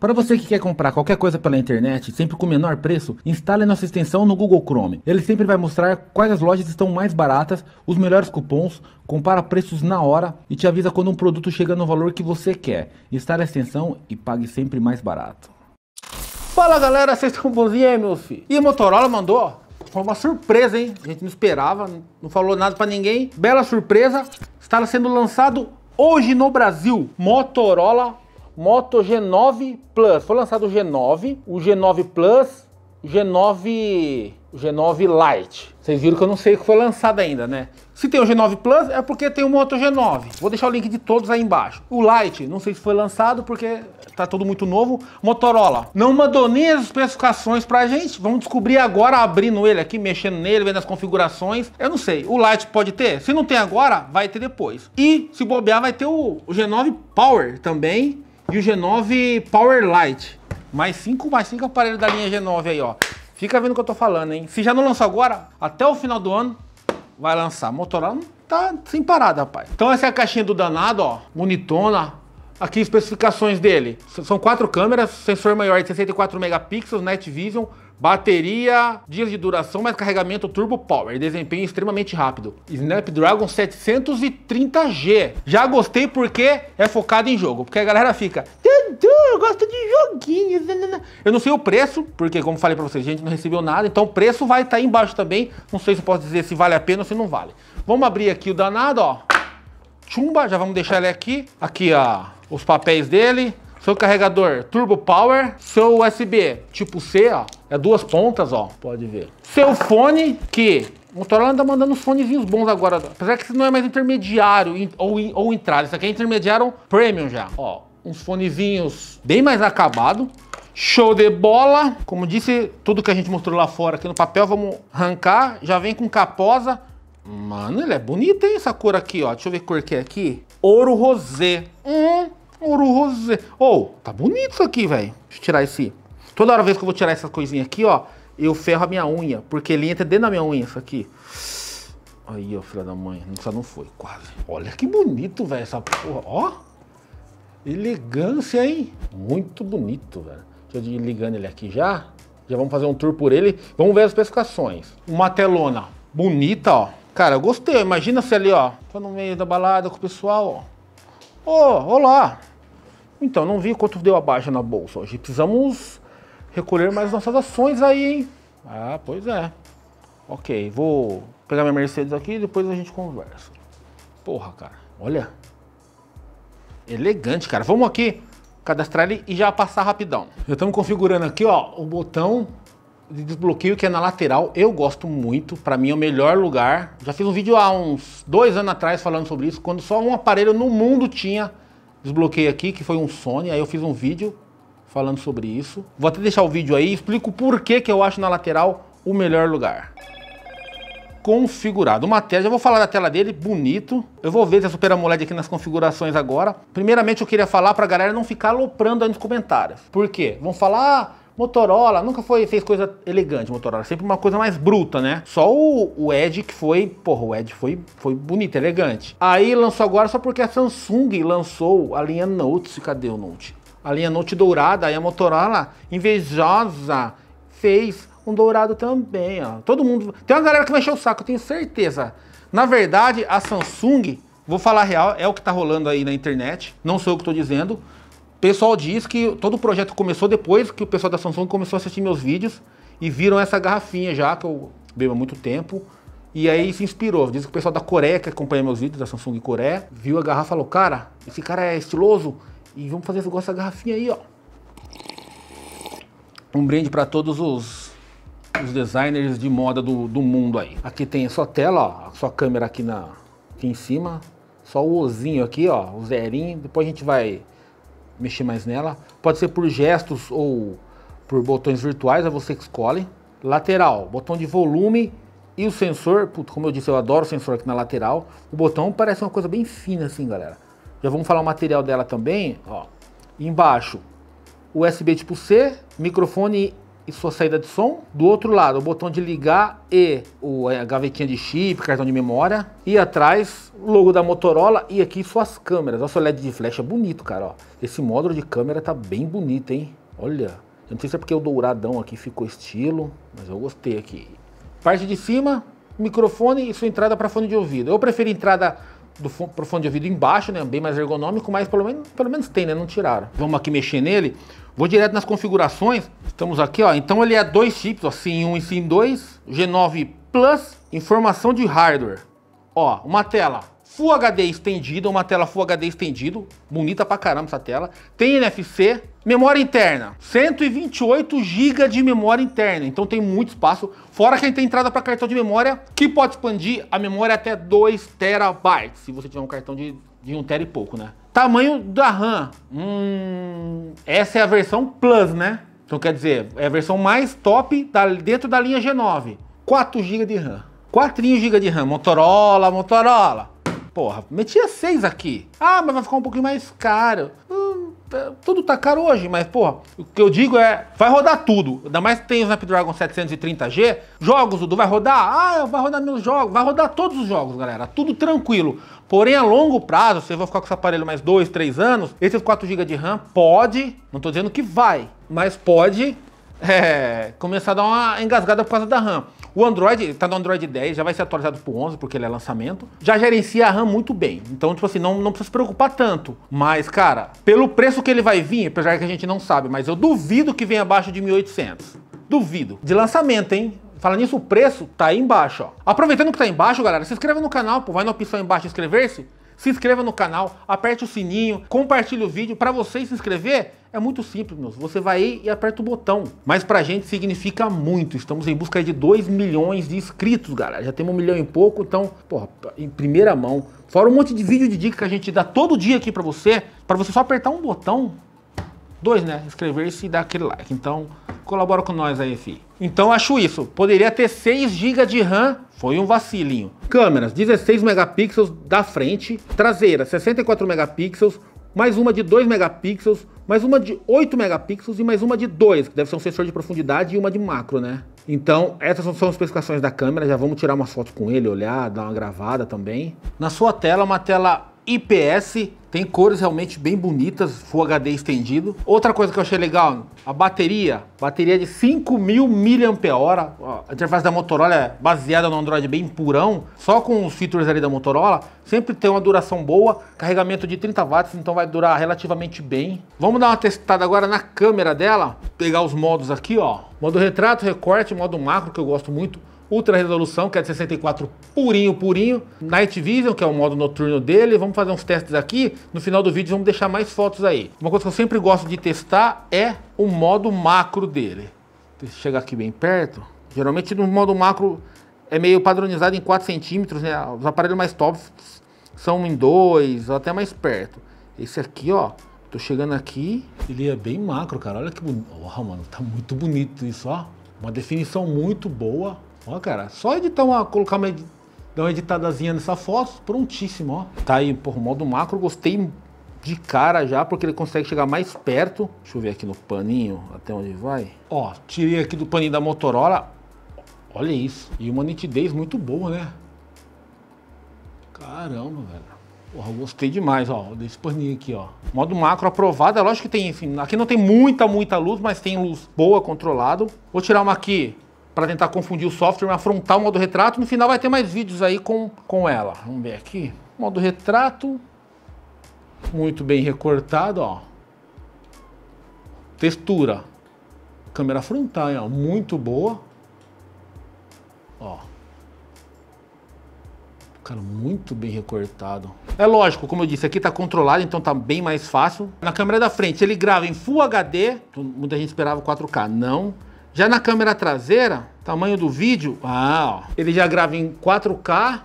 Para você que quer comprar qualquer coisa pela internet, sempre com o menor preço, instale nossa extensão no Google Chrome. Ele sempre vai mostrar quais as lojas estão mais baratas, os melhores cupons, compara preços na hora e te avisa quando um produto chega no valor que você quer. Instale a extensão e pague sempre mais barato. Fala galera, vocês estão bonzinhos aí, meu filho? E a Motorola mandou? Foi uma surpresa, hein? A gente não esperava, não falou nada para ninguém. Bela surpresa, está sendo lançado hoje no Brasil. Motorola Moto G9 Plus. Foi lançado o G9, o G9 Plus, G9, G9 Lite. Vocês viram que eu não sei o que foi lançado ainda, né? Se tem o G9 Plus é porque tem o Moto G9. Vou deixar o link de todos aí embaixo. O Lite, não sei se foi lançado porque tá tudo muito novo. Motorola, não mandou nem as especificações pra gente. Vamos descobrir agora abrindo ele aqui, mexendo nele, vendo as configurações. Eu não sei. O Lite pode ter? Se não tem agora, vai ter depois. E se bobear, vai ter o, o G9 Power também e o G9 Power Light. Mais cinco mais cinco aparelhos da linha G9 aí, ó. Fica vendo o que eu tô falando, hein? Se já não lançou agora, até o final do ano vai lançar. Motorola não tá sem parada, rapaz. Então essa é a caixinha do danado, ó. Bonitona. Aqui especificações dele. São quatro câmeras, sensor maior de 64 megapixels, Night Vision, Bateria, dias de duração, mas carregamento turbo power, desempenho extremamente rápido. Snapdragon 730G. Já gostei porque é focado em jogo, porque a galera fica, eu gosto de joguinhos. Né, né, né. Eu não sei o preço, porque como falei para vocês, a gente não recebeu nada, então o preço vai estar tá embaixo também. Não sei se eu posso dizer se vale a pena ou se não vale. Vamos abrir aqui o danado, ó. Chumba, já vamos deixar ele aqui. Aqui, ó, os papéis dele. Seu carregador Turbo Power, seu USB tipo C, ó, é duas pontas, ó, pode ver. Seu fone, que Motorola anda tá mandando uns fonezinhos bons agora. Apesar que isso não é mais intermediário ou, ou entrada. Isso aqui é intermediário premium já. Ó, uns fonezinhos bem mais acabado. Show de bola. Como disse, tudo que a gente mostrou lá fora aqui no papel, vamos arrancar. Já vem com caposa. Mano, ele é bonito, hein? Essa cor aqui, ó. Deixa eu ver que cor que é aqui. Ouro rosé. Hum, ouro rosé. Ô, oh, tá bonito isso aqui, velho. Deixa eu tirar esse Toda hora vez que eu vou tirar essa coisinha aqui, ó, eu ferro a minha unha, porque ele entra dentro da minha unha, isso aqui. Aí, ó, filha da mãe, só não foi, quase. Olha que bonito, velho, essa porra, ó. Elegância, hein? Muito bonito, velho. Deixa eu ligando ele aqui já. Já vamos fazer um tour por ele. Vamos ver as especificações. Uma telona bonita, ó. Cara, eu gostei. Imagina se ali, ó. Tô no meio da balada com o pessoal, ó. Ô, oh, olá. Então, não vi quanto deu a baixa na bolsa hoje. Precisamos recolher mais nossas ações aí, hein? Ah, pois é. Ok, vou pegar minha Mercedes aqui e depois a gente conversa. Porra, cara, olha. Elegante, cara. Vamos aqui cadastrar ele e já passar rapidão. Já estamos configurando aqui, ó, o botão de desbloqueio que é na lateral. Eu gosto muito, para mim é o melhor lugar. Já fiz um vídeo há uns dois anos atrás falando sobre isso, quando só um aparelho no mundo tinha desbloqueio aqui, que foi um Sony. Aí eu fiz um vídeo falando sobre isso. Vou até deixar o vídeo aí, explico por que, que eu acho na lateral o melhor lugar. Configurado. Uma tela, já vou falar da tela dele, bonito. Eu vou ver se a Super AMOLED aqui nas configurações agora. Primeiramente eu queria falar a galera não ficar aloprando aí nos comentários. Por quê? Vão falar, ah, Motorola nunca foi, fez coisa elegante, Motorola. Sempre uma coisa mais bruta, né? Só o, o Edge que foi, porra, o Edge foi, foi bonito, elegante. Aí lançou agora só porque a Samsung lançou a linha Note, cadê o Note? a linha Note dourada, aí a Motorola, invejosa, fez um dourado também, ó. Todo mundo... Tem uma galera que mexeu o saco, eu tenho certeza. Na verdade, a Samsung, vou falar real, é o que tá rolando aí na internet, não sou eu que tô dizendo. O pessoal diz que todo o projeto começou depois que o pessoal da Samsung começou a assistir meus vídeos e viram essa garrafinha já, que eu bebo há muito tempo. E aí se inspirou. Diz que o pessoal da Coreia, que acompanha meus vídeos, da Samsung Coreia, viu a garrafa e falou, cara, esse cara é estiloso, e vamos fazer com essa garrafinha aí, ó. Um brinde para todos os, os designers de moda do, do mundo aí. Aqui tem a sua tela, ó, a sua câmera aqui, na, aqui em cima. Só o ozinho aqui, ó, o zerinho. Depois a gente vai mexer mais nela. Pode ser por gestos ou por botões virtuais, é você que escolhe. Lateral, botão de volume e o sensor. Puto, como eu disse, eu adoro o sensor aqui na lateral. O botão parece uma coisa bem fina assim, galera. Já vamos falar o material dela também, ó. Embaixo, USB tipo C, microfone e sua saída de som. Do outro lado, o botão de ligar e o, é, a gavetinha de chip, cartão de memória. E atrás, logo da Motorola e aqui suas câmeras. Olha o LED de flecha, é bonito, cara, ó. Esse módulo de câmera tá bem bonito, hein? Olha, eu não sei se é porque o douradão aqui ficou estilo, mas eu gostei aqui. Parte de cima, microfone e sua entrada para fone de ouvido. Eu prefiro entrada do profundo de ouvido embaixo, né? Bem mais ergonômico, mas pelo menos, pelo menos tem, né? Não tiraram. Vamos aqui mexer nele. Vou direto nas configurações. Estamos aqui, ó. Então ele é dois chips, ó, SIM1 e SIM2, G9 Plus, informação de hardware. Ó, uma tela Full HD estendido, uma tela Full HD estendido, bonita pra caramba essa tela. Tem NFC, memória interna, 128 GB de memória interna, então tem muito espaço. Fora que a gente tem entrada para cartão de memória, que pode expandir a memória é até 2 TB, se você tiver um cartão de, de 1 TB e pouco, né? Tamanho da RAM, hum, essa é a versão Plus, né? Então quer dizer, é a versão mais top da, dentro da linha G9, 4 GB de RAM. 4 GB de RAM, Motorola, Motorola. Porra, metia seis aqui. Ah, mas vai ficar um pouquinho mais caro. Hum, é, tudo tá caro hoje, mas porra, o que eu digo é, vai rodar tudo. Ainda mais que tem o Snapdragon 730G, jogos, Dudu, vai rodar? Ah, vai rodar meus jogos, vai rodar todos os jogos, galera, tudo tranquilo. Porém, a longo prazo, se eu ficar com esse aparelho mais dois, três anos, esses 4GB de RAM pode, não tô dizendo que vai, mas pode é, começar a dar uma engasgada por causa da RAM. O Android está no Android 10, já vai ser atualizado para o 11, porque ele é lançamento. Já gerencia a RAM muito bem. Então, tipo assim, não, não precisa se preocupar tanto. Mas, cara, pelo preço que ele vai vir, apesar que a gente não sabe, mas eu duvido que venha abaixo de 1.800. Duvido. De lançamento, hein? Fala nisso, o preço tá aí embaixo, ó. Aproveitando que tá aí embaixo, galera, se inscreva no canal, pô, vai na opção embaixo inscrever-se, se inscreva no canal, aperte o sininho, compartilhe o vídeo. Para você se inscrever, é muito simples, meus. Você vai e aperta o botão. Mas pra gente significa muito. Estamos em busca de 2 milhões de inscritos, galera. Já temos um milhão e pouco, então, porra, em primeira mão. Fora um monte de vídeo de dica que a gente dá todo dia aqui pra você, pra você só apertar um botão. Dois, né? Inscrever-se e dar aquele like. Então, colabora com nós aí, fi. Então acho isso. Poderia ter 6 GB de RAM, foi um vacilinho. Câmeras 16 megapixels da frente, traseira 64 megapixels, mais uma de 2 megapixels, mais uma de 8 megapixels e mais uma de 2, que deve ser um sensor de profundidade e uma de macro, né? Então, essas são as especificações da câmera, já vamos tirar umas fotos com ele, olhar, dar uma gravada também. Na sua tela, uma tela IPS, tem cores realmente bem bonitas, Full HD estendido. Outra coisa que eu achei legal, a bateria, bateria de 5.000 mAh, a interface da Motorola é baseada no Android bem purão, só com os features ali da Motorola, sempre tem uma duração boa, carregamento de 30 watts, então vai durar relativamente bem. Vamos dar uma testada agora na câmera dela, pegar os modos aqui, ó, modo retrato, recorte, modo macro, que eu gosto muito, ultra resolução, que é de 64 purinho, purinho. Night Vision, que é o modo noturno dele. Vamos fazer uns testes aqui. No final do vídeo vamos deixar mais fotos aí. Uma coisa que eu sempre gosto de testar é o modo macro dele. Deixa eu chegar aqui bem perto. Geralmente no modo macro é meio padronizado em 4 centímetros, né? Os aparelhos mais top são em 2, até mais perto. Esse aqui, ó, tô chegando aqui. Ele é bem macro, cara. Olha que bonito. Oh, mano, tá muito bonito isso, ó. Uma definição muito boa. Ó, cara, só editar uma, colocar uma, dar uma editadazinha nessa foto, prontíssimo, ó. Tá aí, por modo macro, gostei de cara já, porque ele consegue chegar mais perto. Deixa eu ver aqui no paninho, até onde vai. Ó, tirei aqui do paninho da Motorola. Olha isso. E uma nitidez muito boa, né? Caramba, velho. Porra, eu gostei demais, ó, desse paninho aqui, ó. Modo macro aprovado, é lógico que tem, enfim, aqui não tem muita, muita luz, mas tem luz boa, controlado. Vou tirar uma aqui para tentar confundir o software, afrontar o modo retrato. No final vai ter mais vídeos aí com, com ela. Vamos ver aqui. Modo retrato. Muito bem recortado, ó. Textura. Câmera frontal, ó. Muito boa. Ó. Cara, muito bem recortado. É lógico, como eu disse, aqui tá controlado, então tá bem mais fácil. Na câmera da frente, ele grava em Full HD. Então, muita gente esperava 4K. Não. Já na câmera traseira, tamanho do vídeo, ah, ó, ele já grava em 4K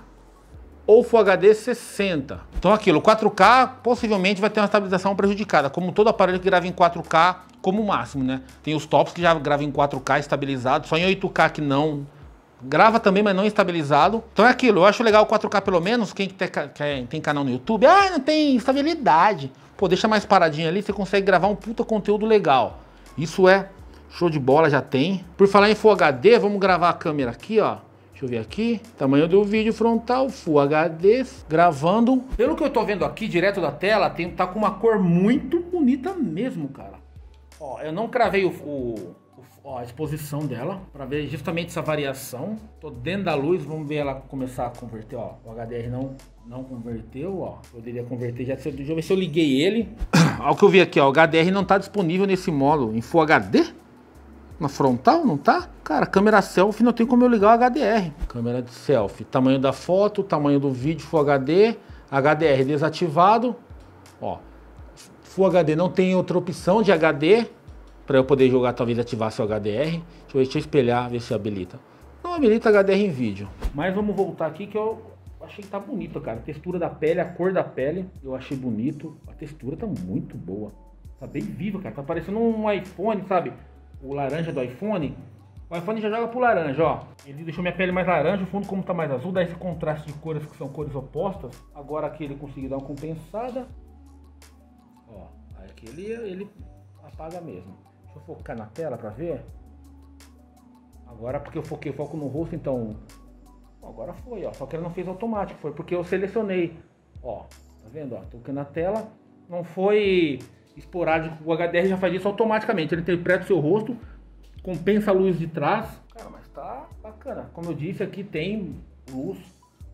ou Full HD 60. Então aquilo, 4K possivelmente vai ter uma estabilização prejudicada, como todo aparelho que grava em 4K como máximo, né? Tem os tops que já gravam em 4K estabilizado, só em 8K que não grava também, mas não estabilizado. Então é aquilo, eu acho legal o 4K pelo menos, quem tem, quem tem canal no YouTube, ah, não tem estabilidade. Pô, deixa mais paradinha ali, você consegue gravar um puta conteúdo legal. Isso é Show de bola, já tem. Por falar em Full HD, vamos gravar a câmera aqui, ó. Deixa eu ver aqui. Tamanho do vídeo frontal, Full HD, gravando. Pelo que eu tô vendo aqui, direto da tela, tem, tá com uma cor muito bonita mesmo, cara. Ó, eu não cravei o, o, ó, a exposição dela, pra ver justamente essa variação. Tô dentro da luz, vamos ver ela começar a converter, ó. O HDR não, não converteu, ó. Poderia converter, já, deixa eu ver se eu liguei ele. Olha o que eu vi aqui, ó. O HDR não tá disponível nesse módulo, em Full HD? Na frontal, não tá? Cara, câmera selfie não tem como eu ligar o HDR. Câmera de selfie. Tamanho da foto, tamanho do vídeo, Full HD, HDR desativado. Ó, Full HD não tem outra opção de HD para eu poder jogar, talvez ativar seu HDR. Deixa eu, deixa eu espelhar, ver se habilita. Não habilita HDR em vídeo. Mas vamos voltar aqui que eu achei que tá bonito, cara. A textura da pele, a cor da pele, eu achei bonito. A textura tá muito boa. Tá bem viva, cara. Tá parecendo um iPhone, sabe? o laranja do iPhone, o iPhone já joga pro laranja, ó. Ele deixou minha pele mais laranja, o fundo como tá mais azul, dá esse contraste de cores que são cores opostas. Agora aqui ele conseguiu dar uma compensada. Ó, aqui ele, ele apaga mesmo. Deixa eu focar na tela pra ver. Agora porque eu foquei foco no rosto, então... Agora foi, ó. Só que ele não fez automático, foi porque eu selecionei. Ó, tá vendo? Ó, toquei na tela. Não foi esporádico. O HDR já faz isso automaticamente. Ele interpreta o seu rosto, compensa a luz de trás. Cara, mas tá bacana. Como eu disse, aqui tem luz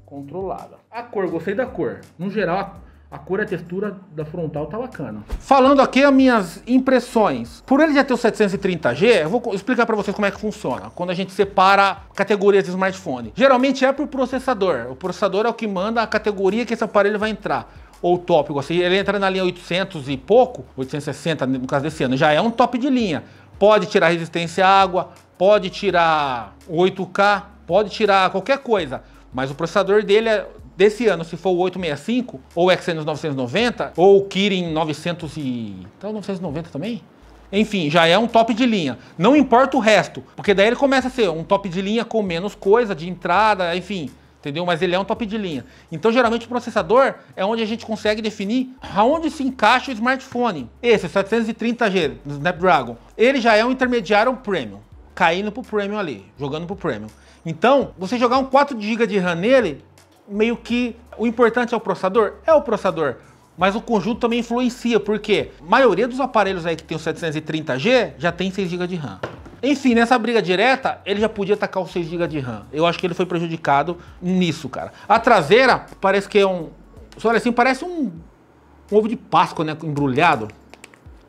controlada. A cor, gostei da cor. No geral, a cor e a textura da frontal tá bacana. Falando aqui as minhas impressões. Por ele já ter o 730G, eu vou explicar para vocês como é que funciona. Quando a gente separa categorias de smartphone. Geralmente é pro processador. O processador é o que manda a categoria que esse aparelho vai entrar ou tópico, assim, ele entra na linha 800 e pouco, 860 no caso desse ano, já é um top de linha. Pode tirar resistência à água, pode tirar 8K, pode tirar qualquer coisa, mas o processador dele é desse ano, se for o 865, ou o Exynos 990, ou o Kirin 900 e... Tá então 990 também? Enfim, já é um top de linha. Não importa o resto, porque daí ele começa a ser um top de linha com menos coisa de entrada, enfim entendeu? Mas ele é um top de linha. Então, geralmente, o processador é onde a gente consegue definir aonde se encaixa o smartphone. Esse, o 730G Snapdragon, ele já é um intermediário premium, caindo pro premium ali, jogando pro premium. Então, você jogar um 4GB de RAM nele, meio que o importante é o processador? É o processador. Mas o conjunto também influencia, porque a maioria dos aparelhos aí que tem o 730G já tem 6 GB de RAM. Enfim, nessa briga direta, ele já podia atacar os 6 GB de RAM. Eu acho que ele foi prejudicado nisso, cara. A traseira parece que é um... olha assim, parece um, um ovo de páscoa, né? Embrulhado.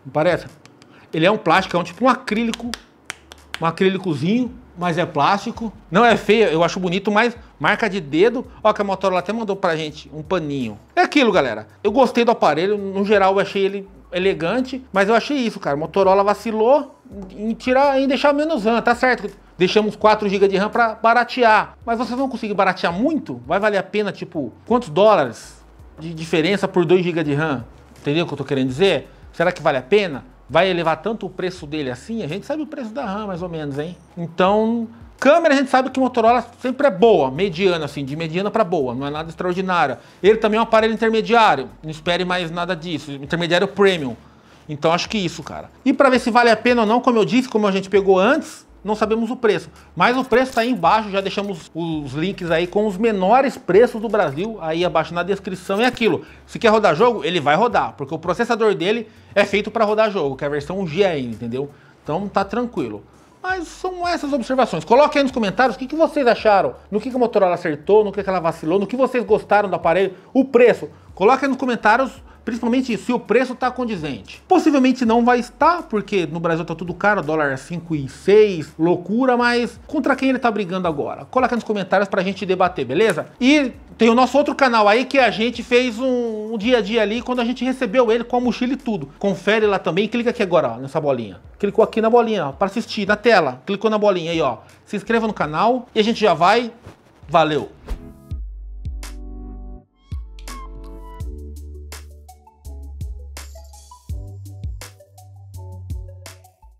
Não parece? Ele é um plástico, é um tipo um acrílico. Um acrílicozinho, mas é plástico. Não é feio, eu acho bonito, mas marca de dedo. Ó, que a Motorola até mandou pra gente um paninho. É aquilo, galera. Eu gostei do aparelho, no geral eu achei ele elegante, mas eu achei isso, cara. Motorola vacilou, em tirar, em deixar menos RAM, tá certo? Deixamos 4 GB de RAM para baratear, mas vocês vão conseguir baratear muito? Vai valer a pena, tipo, quantos dólares de diferença por 2 GB de RAM? Entendeu o que eu tô querendo dizer? Será que vale a pena? Vai elevar tanto o preço dele assim? A gente sabe o preço da RAM, mais ou menos, hein? Então, Câmera, a gente sabe que Motorola sempre é boa, mediana, assim, de mediana para boa, não é nada extraordinário. Ele também é um aparelho intermediário, não espere mais nada disso, intermediário premium. Então acho que isso, cara. E para ver se vale a pena ou não, como eu disse, como a gente pegou antes, não sabemos o preço. Mas o preço está aí embaixo, já deixamos os links aí com os menores preços do Brasil aí abaixo na descrição. e aquilo, se quer rodar jogo, ele vai rodar, porque o processador dele é feito para rodar jogo, que é a versão G entendeu? Então tá tranquilo. Mas são essas observações. Coloque aí nos comentários o que, que vocês acharam, no que, que a Motorola acertou, no que, que ela vacilou, no que vocês gostaram do aparelho, o preço. Coloque aí nos comentários Principalmente se o preço está condizente. Possivelmente não vai estar, porque no Brasil está tudo caro, dólar e 6, loucura, mas contra quem ele está brigando agora? Coloca nos comentários para a gente debater, beleza? E tem o nosso outro canal aí que a gente fez um, um, dia a dia ali quando a gente recebeu ele com a mochila e tudo. Confere lá também, clica aqui agora, ó, nessa bolinha. Clicou aqui na bolinha, para assistir, na tela. Clicou na bolinha aí, ó. Se inscreva no canal e a gente já vai. Valeu!